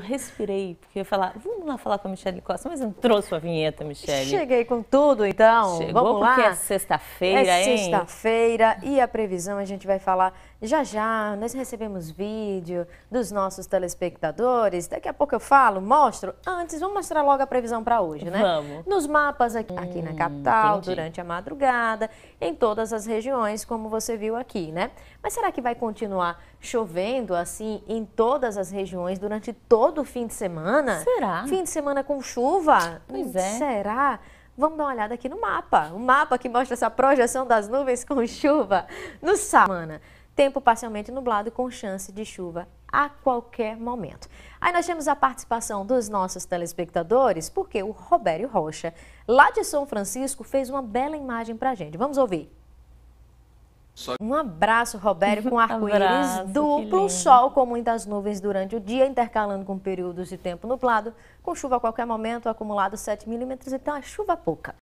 Respirei, porque eu ia falar, vamos lá falar com a Michelle Costa, mas não trouxe sua vinheta, Michelle. Cheguei com tudo, então. Chegou vamos porque lá. é sexta-feira, é hein? É sexta-feira e a previsão a gente vai falar já já. Nós recebemos vídeo dos nossos telespectadores. Daqui a pouco eu falo, mostro. Antes, vamos mostrar logo a previsão para hoje, né? Vamos. Nos mapas aqui, aqui hum, na capital, entendi. durante a madrugada, em todas as regiões, como você viu aqui, né? Mas será que vai continuar chovendo assim em todas as regiões durante todo todo fim de semana? Será? Fim de semana com chuva? Pois hum, é. Será? Vamos dar uma olhada aqui no mapa. O mapa que mostra essa projeção das nuvens com chuva no sábado. Tempo parcialmente nublado com chance de chuva a qualquer momento. Aí nós temos a participação dos nossos telespectadores, porque o Robério Rocha, lá de São Francisco, fez uma bela imagem para a gente. Vamos ouvir. Um abraço, Robério, com arco-íris duplo, sol com muitas nuvens durante o dia, intercalando com períodos de tempo nublado, com chuva a qualquer momento, acumulado 7 milímetros, então a chuva pouca.